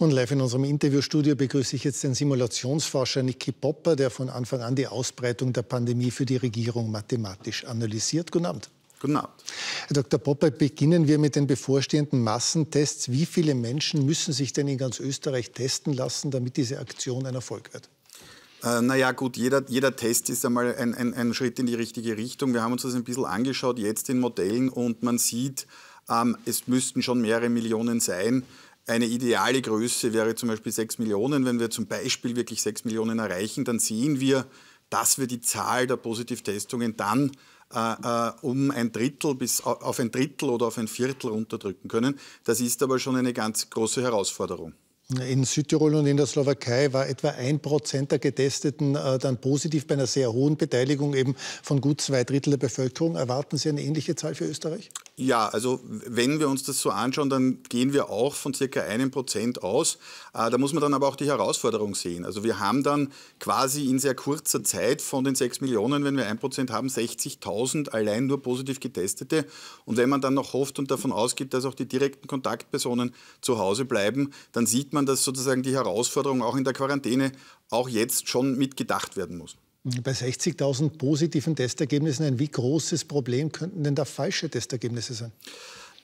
Und live in unserem Interviewstudio begrüße ich jetzt den Simulationsforscher Niki Popper, der von Anfang an die Ausbreitung der Pandemie für die Regierung mathematisch analysiert. Guten Abend. Guten Abend. Herr Dr. Popper, beginnen wir mit den bevorstehenden Massentests. Wie viele Menschen müssen sich denn in ganz Österreich testen lassen, damit diese Aktion ein Erfolg wird? Äh, naja gut, jeder, jeder Test ist einmal ein, ein, ein Schritt in die richtige Richtung. Wir haben uns das ein bisschen angeschaut, jetzt in Modellen, und man sieht, ähm, es müssten schon mehrere Millionen sein. Eine ideale Größe wäre zum Beispiel 6 Millionen. Wenn wir zum Beispiel wirklich 6 Millionen erreichen, dann sehen wir, dass wir die Zahl der Positivtestungen dann äh, äh um ein Drittel bis auf ein Drittel oder auf ein Viertel runterdrücken können. Das ist aber schon eine ganz große Herausforderung. In Südtirol und in der Slowakei war etwa ein Prozent der Getesteten äh, dann positiv bei einer sehr hohen Beteiligung eben von gut zwei Drittel der Bevölkerung. Erwarten Sie eine ähnliche Zahl für Österreich? Ja, also wenn wir uns das so anschauen, dann gehen wir auch von circa einem Prozent aus. Äh, da muss man dann aber auch die Herausforderung sehen. Also wir haben dann quasi in sehr kurzer Zeit von den sechs Millionen, wenn wir ein Prozent haben, 60.000 allein nur positiv Getestete. Und wenn man dann noch hofft und davon ausgeht, dass auch die direkten Kontaktpersonen zu Hause bleiben, dann sieht man, man, dass sozusagen die Herausforderung auch in der Quarantäne auch jetzt schon mitgedacht werden muss. Bei 60.000 positiven Testergebnissen ein wie großes Problem könnten denn da falsche Testergebnisse sein?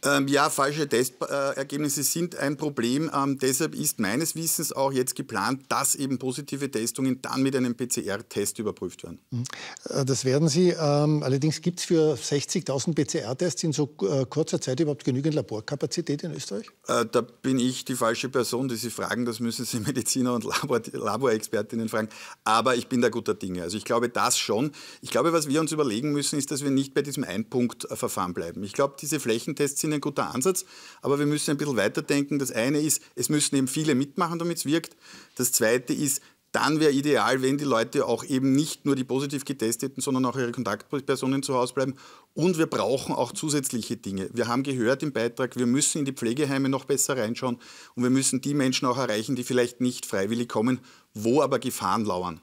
Ähm, ja, falsche Testergebnisse äh, sind ein Problem. Ähm, deshalb ist meines Wissens auch jetzt geplant, dass eben positive Testungen dann mit einem PCR-Test überprüft werden. Mhm. Äh, das werden Sie. Ähm, allerdings gibt es für 60.000 PCR-Tests in so äh, kurzer Zeit überhaupt genügend Laborkapazität in Österreich? Äh, da bin ich die falsche Person, die Sie fragen. Das müssen Sie Mediziner und Labor Laborexpertinnen fragen. Aber ich bin da guter Dinge. Also ich glaube das schon. Ich glaube, was wir uns überlegen müssen, ist, dass wir nicht bei diesem Einpunktverfahren bleiben. Ich glaube, diese Flächentests sind ein guter Ansatz, aber wir müssen ein bisschen weiterdenken. Das eine ist, es müssen eben viele mitmachen, damit es wirkt. Das zweite ist, dann wäre ideal, wenn die Leute auch eben nicht nur die positiv getesteten, sondern auch ihre Kontaktpersonen zu Hause bleiben. Und wir brauchen auch zusätzliche Dinge. Wir haben gehört im Beitrag, wir müssen in die Pflegeheime noch besser reinschauen und wir müssen die Menschen auch erreichen, die vielleicht nicht freiwillig kommen, wo aber Gefahren lauern.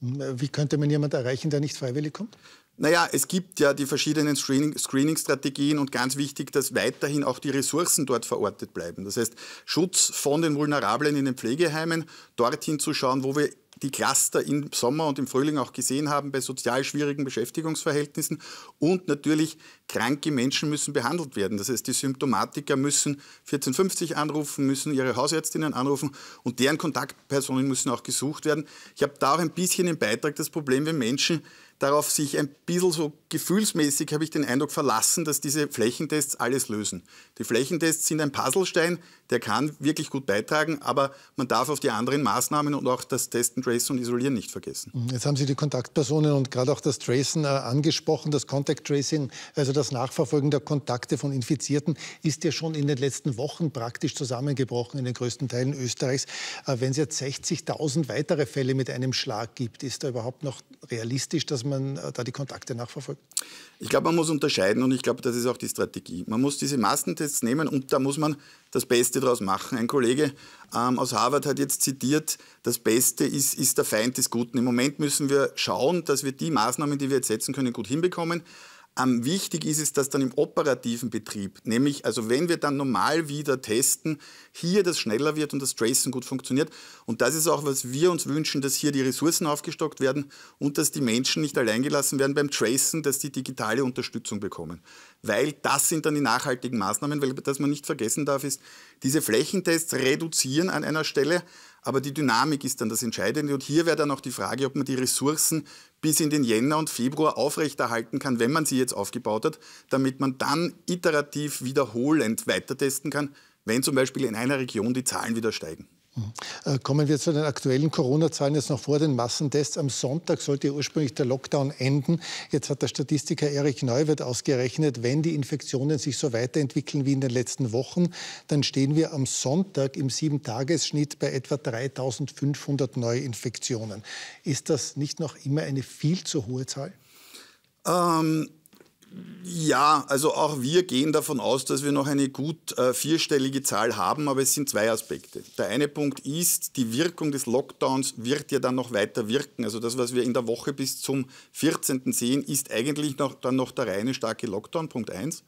Wie könnte man jemanden erreichen, der nicht freiwillig kommt? Naja, es gibt ja die verschiedenen Screening-Strategien und ganz wichtig, dass weiterhin auch die Ressourcen dort verortet bleiben. Das heißt, Schutz von den Vulnerablen in den Pflegeheimen, dorthin zu schauen, wo wir die Cluster im Sommer und im Frühling auch gesehen haben bei sozial schwierigen Beschäftigungsverhältnissen. Und natürlich kranke Menschen müssen behandelt werden. Das heißt, die Symptomatiker müssen 1450 anrufen, müssen ihre Hausärztinnen anrufen und deren Kontaktpersonen müssen auch gesucht werden. Ich habe da auch ein bisschen im Beitrag das Problem, wenn Menschen darauf sich ein bisschen so gefühlsmäßig, habe ich den Eindruck, verlassen, dass diese Flächentests alles lösen. Die Flächentests sind ein Puzzlestein, der kann wirklich gut beitragen, aber man darf auf die anderen Maßnahmen und auch das Testen, Tracen und Isolieren nicht vergessen. Mhm. Jetzt haben Sie die Kontaktpersonen und gerade auch das Tracen äh, angesprochen, das Contact Tracing, also das Nachverfolgen der Kontakte von Infizierten, ist ja schon in den letzten Wochen praktisch zusammengebrochen in den größten Teilen Österreichs. Äh, wenn es jetzt 60.000 weitere Fälle mit einem Schlag gibt, ist da überhaupt noch realistisch, dass man man äh, da die Kontakte nachverfolgt? Ich glaube, man muss unterscheiden und ich glaube, das ist auch die Strategie. Man muss diese Massentests nehmen und da muss man das Beste daraus machen. Ein Kollege ähm, aus Harvard hat jetzt zitiert, das Beste ist, ist der Feind des Guten. Im Moment müssen wir schauen, dass wir die Maßnahmen, die wir jetzt setzen können, gut hinbekommen. Ähm, wichtig ist es, dass dann im operativen Betrieb, nämlich also wenn wir dann normal wieder testen, hier das schneller wird und das Tracen gut funktioniert. Und das ist auch, was wir uns wünschen, dass hier die Ressourcen aufgestockt werden und dass die Menschen nicht alleingelassen werden beim Tracen, dass die digitale Unterstützung bekommen. Weil das sind dann die nachhaltigen Maßnahmen, weil das man nicht vergessen darf, ist, diese Flächentests reduzieren an einer Stelle, aber die Dynamik ist dann das Entscheidende. Und hier wäre dann auch die Frage, ob man die Ressourcen bis in den Jänner und Februar aufrechterhalten kann, wenn man sie jetzt aufgebaut hat, damit man dann iterativ wiederholend weitertesten kann, wenn zum Beispiel in einer Region die Zahlen wieder steigen. Äh, kommen wir zu den aktuellen Corona-Zahlen jetzt noch vor den Massentests. Am Sonntag sollte ursprünglich der Lockdown enden. Jetzt hat der Statistiker Erich Neuwirth ausgerechnet, wenn die Infektionen sich so weiterentwickeln wie in den letzten Wochen, dann stehen wir am Sonntag im Sieben-Tages-Schnitt bei etwa 3500 Neuinfektionen. Ist das nicht noch immer eine viel zu hohe Zahl? Ähm, ja, also auch wir gehen davon aus, dass wir noch eine gut äh, vierstellige Zahl haben, aber es sind zwei Aspekte. Der eine Punkt ist, die Wirkung des Lockdowns wird ja dann noch weiter wirken. Also das, was wir in der Woche bis zum 14. sehen, ist eigentlich noch, dann noch der reine starke Lockdown, Punkt 1.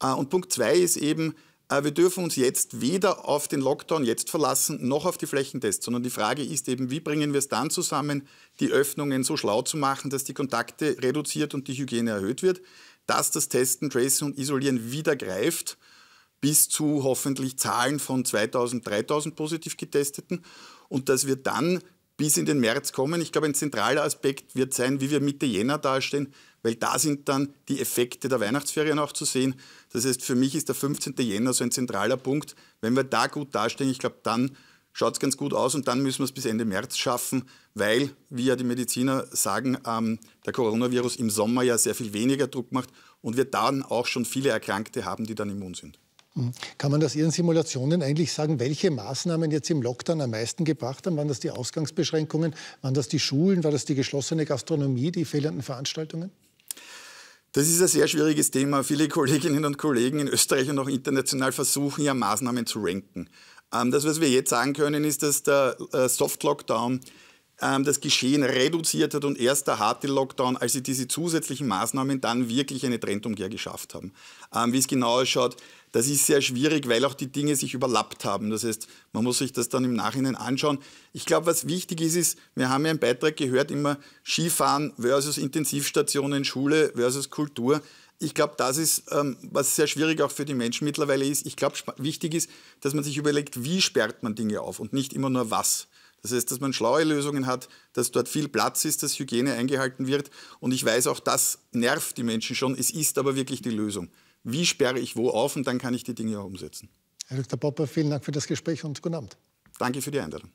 Äh, und Punkt 2 ist eben, wir dürfen uns jetzt weder auf den Lockdown jetzt verlassen, noch auf die Flächentests, sondern die Frage ist eben, wie bringen wir es dann zusammen, die Öffnungen so schlau zu machen, dass die Kontakte reduziert und die Hygiene erhöht wird, dass das Testen, Tracen und Isolieren wieder greift bis zu hoffentlich Zahlen von 2000, 3000 positiv getesteten und dass wir dann bis in den März kommen. Ich glaube, ein zentraler Aspekt wird sein, wie wir Mitte Jänner dastehen, weil da sind dann die Effekte der Weihnachtsferien auch zu sehen. Das heißt, für mich ist der 15. Jänner so ein zentraler Punkt. Wenn wir da gut dastehen, ich glaube, dann schaut es ganz gut aus und dann müssen wir es bis Ende März schaffen, weil, wie ja die Mediziner sagen, ähm, der Coronavirus im Sommer ja sehr viel weniger Druck macht und wir dann auch schon viele Erkrankte haben, die dann immun sind. Hm. Kann man aus Ihren Simulationen eigentlich sagen, welche Maßnahmen jetzt im Lockdown am meisten gebracht haben? Waren das die Ausgangsbeschränkungen? Waren das die Schulen? War das die geschlossene Gastronomie, die fehlenden Veranstaltungen? Das ist ein sehr schwieriges Thema. Viele Kolleginnen und Kollegen in Österreich und auch international versuchen ja Maßnahmen zu ranken. Ähm, das, was wir jetzt sagen können, ist, dass der äh, Soft-Lockdown ähm, das Geschehen reduziert hat und erst der harte Lockdown, als sie diese zusätzlichen Maßnahmen dann wirklich eine Trendumkehr geschafft haben. Ähm, wie es genau ausschaut, das ist sehr schwierig, weil auch die Dinge sich überlappt haben. Das heißt, man muss sich das dann im Nachhinein anschauen. Ich glaube, was wichtig ist, ist, wir haben ja einen Beitrag gehört, immer Skifahren versus Intensivstationen, Schule versus Kultur. Ich glaube, das ist, ähm, was sehr schwierig auch für die Menschen mittlerweile ist. Ich glaube, wichtig ist, dass man sich überlegt, wie sperrt man Dinge auf und nicht immer nur was. Das heißt, dass man schlaue Lösungen hat, dass dort viel Platz ist, dass Hygiene eingehalten wird. Und ich weiß auch, das nervt die Menschen schon. Es ist aber wirklich die Lösung. Wie sperre ich wo auf und dann kann ich die Dinge auch umsetzen. Herr Dr. Popper, vielen Dank für das Gespräch und guten Abend. Danke für die Einladung.